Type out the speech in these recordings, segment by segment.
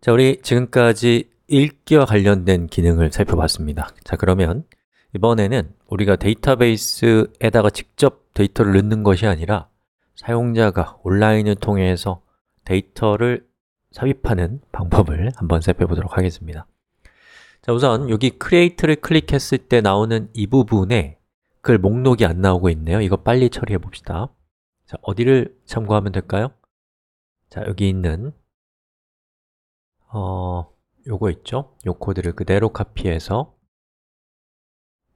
자, 우리 지금까지 읽기와 관련된 기능을 살펴봤습니다. 자, 그러면 이번에는 우리가 데이터베이스에다가 직접 데이터를 넣는 것이 아니라 사용자가 온라인을 통해서 데이터를 삽입하는 방법을 한번 살펴보도록 하겠습니다. 자, 우선 여기 create를 클릭했을 때 나오는 이 부분에 글 목록이 안 나오고 있네요. 이거 빨리 처리해 봅시다. 자, 어디를 참고하면 될까요? 자, 여기 있는 어, 요거 있죠? 요 코드를 그대로 카피해서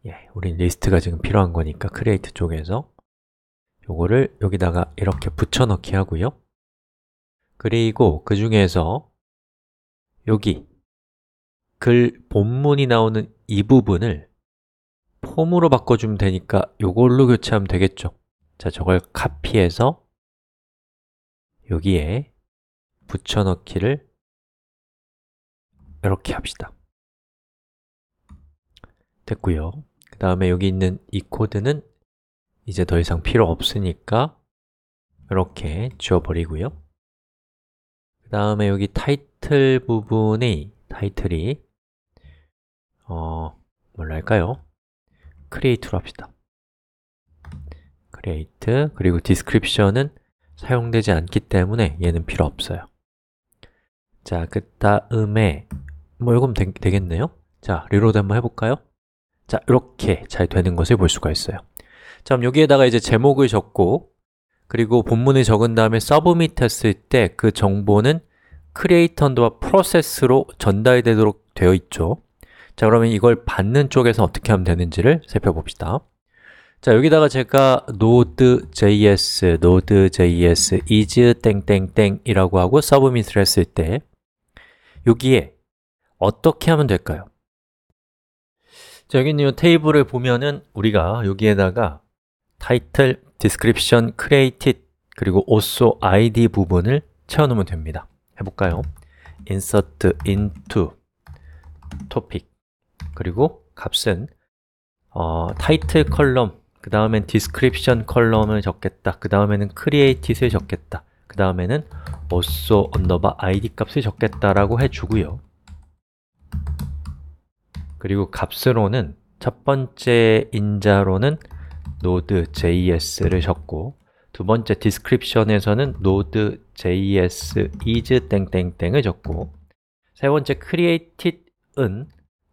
예, 우린 리스트가 지금 필요한 거니까 크리에이트 쪽에서 요거를 여기다가 이렇게 붙여넣기 하고요 그리고 그 중에서 여기 글 본문이 나오는 이 부분을 폼으로 바꿔주면 되니까 요걸로 교체하면 되겠죠 자, 저걸 카피해서 여기에 붙여넣기를 이렇게 합시다 됐고요 그 다음에 여기 있는 이 코드는 이제 더 이상 필요 없으니까 이렇게 지워버리고요 그 다음에 여기 타이틀 부분이 타이틀이 어, 뭘로 할까요? 크리에이트로 합시다 create 그리고 description은 사용되지 않기 때문에 얘는 필요 없어요 자, 그 다음에 뭐 이건 되, 겠네요 자, 리로드 한번 해볼까요? 자, 이렇게 잘 되는 것을 볼 수가 있어요 자, 그럼 여기에다가 이제 제목을 적고 그리고 본문을 적은 다음에 서브밋 했을 때 그 정보는 크리에이터와 프로세스로 전달되도록 되어 있죠 자, 그러면 이걸 받는 쪽에서 어떻게 하면 되는지를 살펴봅시다 자, 여기다가 제가 node.js, node.js is 땡땡땡이라고 하고 서브밋을 했을 때 여기에 어떻게 하면 될까요? 자, 여기 는이 테이블을 보면은 우리가 여기에다가 title, description, created 그리고 also id 부분을 채워놓으면 됩니다. 해볼까요? insert into topic 그리고 값은 어, title 컬럼 그 다음엔 description 컬럼을 적겠다 그 다음에는 created을 적겠다 그 다음에는 also u n d e r id 값을 적겠다라고 해주고요 그리고 값으로는 첫 번째 인자로는 node.js를 적고 두 번째 description에서는 node.js is 땡땡땡을 적고 세 번째 created은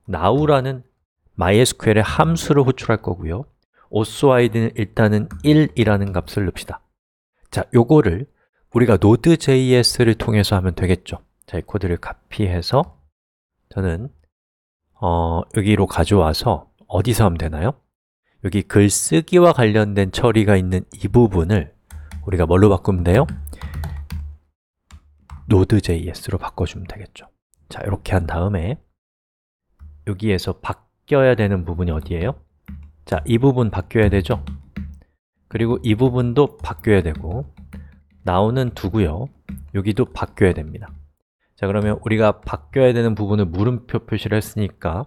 now라는 MySQL의 함수를 호출할 거고요 oswid는 일단은 1이라는 값을 넣읍시다 자, 요거를 우리가 node.js를 통해서 하면 되겠죠 자, 이 코드를 카피해서 저는 어, 여기로 가져와서 어디서 하면 되나요? 여기 글쓰기와 관련된 처리가 있는 이 부분을 우리가 뭘로 바꾸면 돼요? Node.js로 바꿔주면 되겠죠 자, 이렇게 한 다음에 여기에서 바뀌어야 되는 부분이 어디예요? 자, 이 부분 바뀌어야 되죠? 그리고 이 부분도 바뀌어야 되고 나오는 두고요 여기도 바뀌어야 됩니다 자 그러면 우리가 바뀌어야 되는 부분을 물음표 표시를 했으니까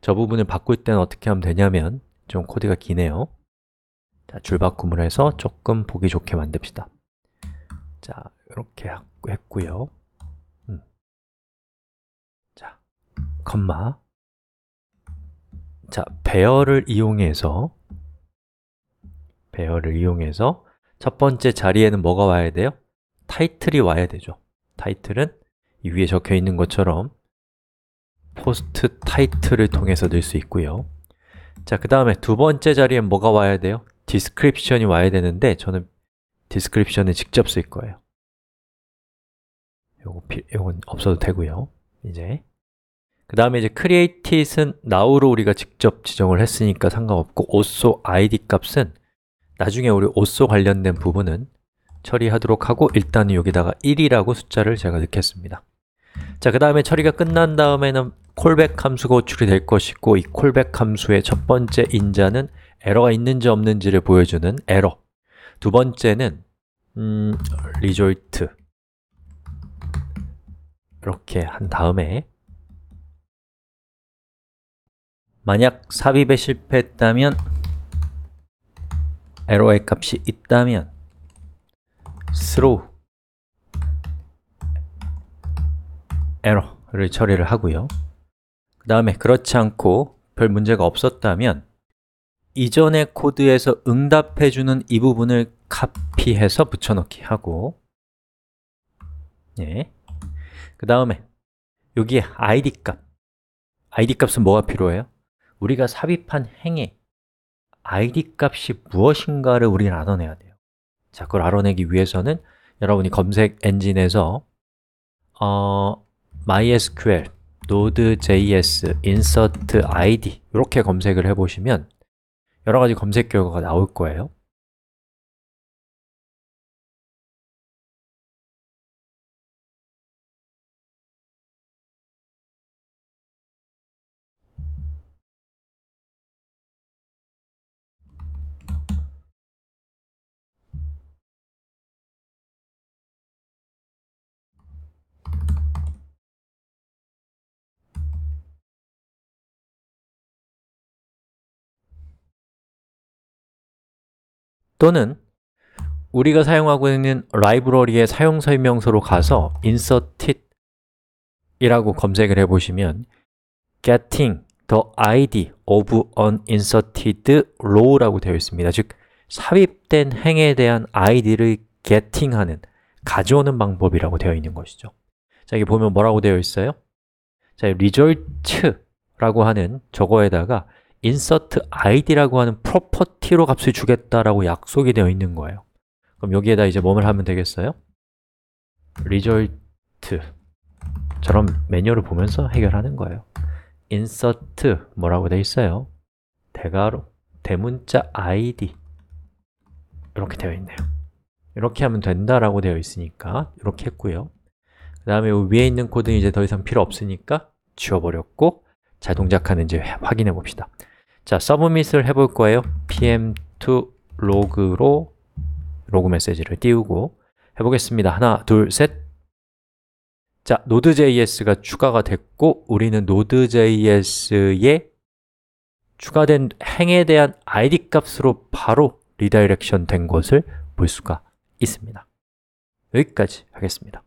저 부분을 바꿀 때는 어떻게 하면 되냐면 좀 코드가 기네요 자 줄바꿈을 해서 조금 보기 좋게 만듭시다 자 이렇게 했고요 음. 자 컴마 자 배열을 이용해서 배열을 이용해서 첫 번째 자리에는 뭐가 와야 돼요? 타이틀이 와야 되죠 타이틀은 위에 적혀 있는 것처럼 포스트 타이틀을 통해서 넣을 수 있고요 자, 그 다음에 두 번째 자리에 뭐가 와야 돼요? d e s c r i p t i o n 이 와야 되는데 저는 d e s c r i p t i o n 을 직접 쓸 거예요 요거, 요건 없어도 되고요 이제 그 다음에 이제 create은 now로 우리가 직접 지정을 했으니까 상관없고 also id 값은 나중에 우리 also 관련된 부분은 처리하도록 하고 일단은 여기다가 1이라고 숫자를 제가 넣겠습니다 자, 그 다음에 처리가 끝난 다음에는 콜백 함수가 호출이 될 것이고 이 콜백 함수의 첫 번째 인자는 에러가 있는지 없는지를 보여주는 에러 두 번째는 음, result 이렇게 한 다음에 만약 삽입에 실패했다면 에러의 값이 있다면 throw error를 처리를 하고요 그 다음에 그렇지 않고 별 문제가 없었다면 이전의 코드에서 응답해주는 이 부분을 카피해서 붙여넣기 하고 예. 그 다음에 여기에 id 값 id 값은 뭐가 필요해요? 우리가 삽입한 행위 id 값이 무엇인가를 우리는 알아내야 돼요 자, 그걸 알아내기 위해서는 여러분이 검색 엔진에서 어, MySQL, Node.js, Insert ID 이렇게 검색을 해보시면 여러 가지 검색 결과가 나올 거예요. 또는 우리가 사용하고 있는 라이브러리의 사용 설명서로 가서 insert 이라고 검색을 해 보시면 getting the id of an inserted row라고 되어 있습니다. 즉 삽입된 행에 대한 id를 getting하는 가져오는 방법이라고 되어 있는 것이죠. 자, 여기 보면 뭐라고 되어 있어요? 자, result라고 하는 저거에다가 insert id라고 하는 property로 값을 주겠다라고 약속이 되어 있는 거예요 그럼 여기에다 이제 뭐을 하면 되겠어요? result 저런 메뉴를 보면서 해결하는 거예요 insert 뭐라고 되어 있어요? 대괄호 대문자 id 이렇게 되어 있네요 이렇게 하면 된다라고 되어 있으니까 이렇게 했고요 그 다음에 위에 있는 코드는 이제 더 이상 필요 없으니까 지워버렸고 자동작하는지 확인해 봅시다 자, 서브밋을 해볼 거예요. pm2 로그로 로그 메시지를 띄우고 해보겠습니다. 하나, 둘, 셋. 자, Node.js가 추가가 됐고 우리는 Node.js에 추가된 행에 대한 id 값으로 바로 리다이렉션 된 것을 볼 수가 있습니다. 여기까지 하겠습니다.